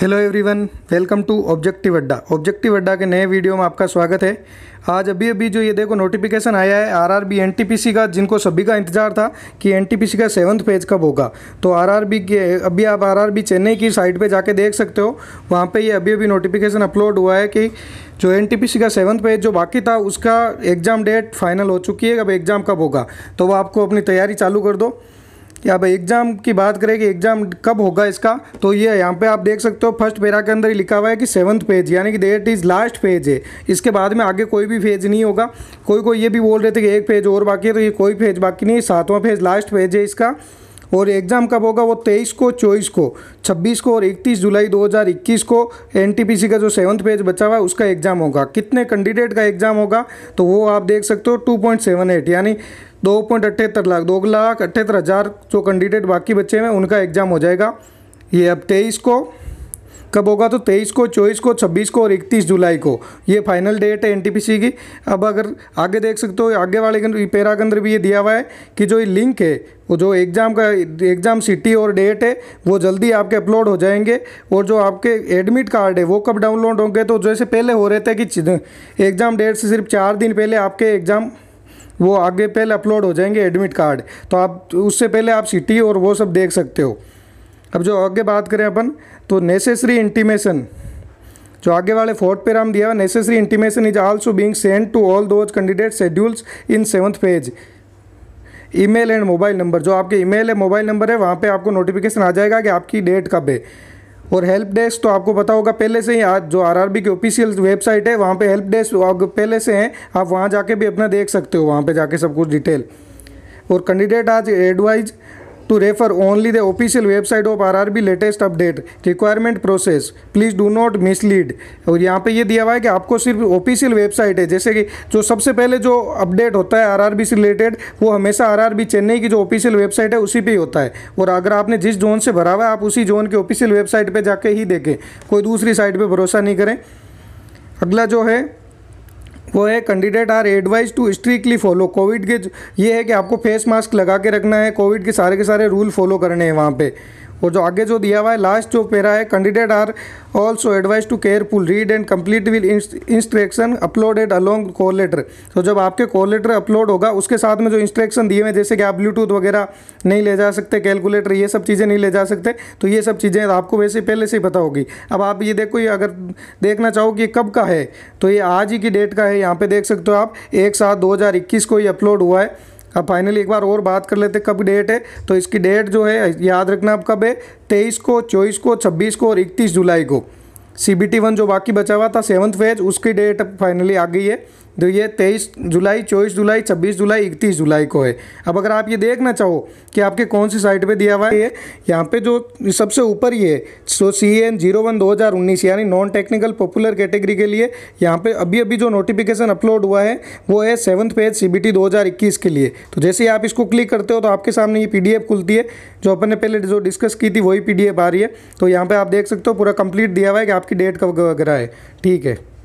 hello everyone welcome to objective Adda objective Adda के नए video में आपका स्वागत है आज अभी अभी जो ये देखो नोटिफिकेशन आया है आरआरबी एनटीपीसी का जिनको सभी का इंतजार था कि एनटीपीसी का सेवन्थ पेज कब होगा तो आरआरबी के अभी आप आरआरबी चेन्नई की साइट पे जाके देख सकते हो वहाँ पे ये अभी अभी नोटिफिकेशन अपलोड हुआ है कि जो एन का सेवन्थ पेज जो बाकी था उसका एग्ज़ाम डेट फाइनल हो चुकी है अब एग्ज़ाम कब होगा तो वो आपको अपनी तैयारी चालू कर दो अब एग्ज़ाम की बात करें कि एग्ज़ाम कब होगा इसका तो ये यहाँ पे आप देख सकते हो फर्स्ट पेरा के अंदर ही लिखा हुआ है कि सेवन्थ पेज यानी कि डेट इज़ लास्ट पेज है इसके बाद में आगे कोई भी फेज नहीं होगा कोई कोई ये भी बोल रहे थे कि एक पेज और बाकी है तो ये कोई पेज बाकी नहीं सातवां पेज लास्ट पेज है इसका और एग्ज़ाम कब होगा वो तेईस को चौबीस को छब्बीस को और इकतीस जुलाई 2021 को एनटीपीसी का जो सेवन्थ पेज बचा हुआ है उसका एग्ज़ाम होगा कितने कैंडिडेट का एग्ज़ाम होगा तो वो आप देख सकते हो टू पॉइंट सेवन एट यानी दो पॉइंट अठहत्तर लाख दो लाख अठहत्तर हज़ार जो कैंडिडेट बाकी बचे हैं उनका एग्ज़ाम हो जाएगा ये अब तेईस को कब होगा तो 23 को 24 को 26 को और 31 जुलाई को ये फाइनल डेट है एनटीपीसी की अब अगर आगे देख सकते हो आगे वाले पैरा के अंदर भी ये दिया हुआ है कि जो ये लिंक है वो जो एग्ज़ाम का एग्ज़ाम सिटी और डेट है वो जल्दी आपके अपलोड हो जाएंगे और जो आपके एडमिट कार्ड है वो कब डाउनलोड होंगे तो जैसे पहले हो रहे थे कि एग्ज़ाम डेट से सिर्फ चार दिन पहले आपके एग्ज़ाम वो आगे पहले अपलोड हो जाएंगे एडमिट कार्ड तो आप उससे पहले आप सिटी और वो सब देख सकते हो अब जो आगे बात करें अपन तो नेसेसरी इंटीमेशन जो आगे वाले फोर्थ पे राम दिया necessary intimation is also being send to all those candidate schedules in seventh phase email and mobile number जो आपके ईमेल है मोबाइल नंबर है वहाँ पे आपको नोटिफिकेशन आ जाएगा कि आपकी डेट कब है और हेल्प डेस्क तो आपको पता होगा पहले से ही आज जो आरआरबी की ऑफिशियल वेबसाइट है वहाँ पे हेल्प डेस्क पहले से हैं आप वहाँ जाके भी अपना देख सकते हो वहाँ पे जाके सब कुछ डिटेल और कैंडिडेट आज advise to refer only the official website of RRB latest update requirement process please do not mislead और यहाँ पे ये दिया हुआ है कि आपको सिर्फ ऑफिशियल वेबसाइट है जैसे कि जो सबसे पहले जो अपडेट होता है RRB से रिलेटेड वो हमेशा RRB चेन्नई की जो ऑफिशियल वेबसाइट है उसी पे ही होता है और अगर आपने जिस जोन से भरा हुआ है आप उसी जोन की ऑफिशियल वेबसाइट पे जाके ही देखें कोई दूसरी साइट पे भरोसा नहीं करें अगला जो है वो है candidate are advise to strictly follow COVID के ये है कि आपको फेस मास्क लगा के रखना है कोविड के सारे के सारे रूल फॉलो करने हैं वहाँ पे और जो आगे जो दिया हुआ है लास्ट जो पेरा है candidate are also advise to careful read and complete will instruction uploaded along call letter तो जब आपके कॉल लेटर अपलोड होगा उसके साथ में जो इंस्ट्रक्शन दिए हुए जैसे कि आप ब्लूटूथ वगैरह नहीं ले जा सकते कैलकुलेटर ये सब चीज़ें नहीं ले जा सकते तो ये सब चीज़ें आपको वैसे पहले से ही पता होगी अब आप ये देखो ये अगर देखना चाहो कि कब का है तो ये आज ही की डेट का है यहाँ पर देख सकते हो आप एक सात दो को ये अपलोड हुआ है अब फाइनली एक बार और बात कर लेते कब डेट है तो इसकी डेट जो है याद रखना अब कब है तेईस को चौबीस को छब्बीस को और इकतीस जुलाई को सी बी टी वन जो बाकी बचा हुआ था सेवन्थ फेज उसकी डेट फाइनली आ गई है तो ये तेईस जुलाई चौबीस जुलाई छब्बीस जुलाई इकतीस जुलाई को है अब अगर आप ये देखना चाहो कि आपके कौन सी साइट पे दिया हुआ है ये यहाँ पे जो सबसे ऊपर ये so C N zero one दो हज़ार उन्नीस यानी नॉन टेक्निकल पॉपुलर कैटेगरी के लिए यहाँ पे अभी अभी जो नोटिफिकेशन अपलोड हुआ है वो है seventh phase C B T दो हज़ार इक्कीस के लिए तो जैसे ही आप इसको क्लिक करते हो तो आपके सामने ये पी डी एफ खुलती है जो अपन ने पहले जो डिस्कस की थी वही पी डी एफ आ रही है तो यहाँ पर आप देख सकते हो पूरा कंप्लीट दिया हुआ है कि आपकी डेट कब वगैरह है ठीक है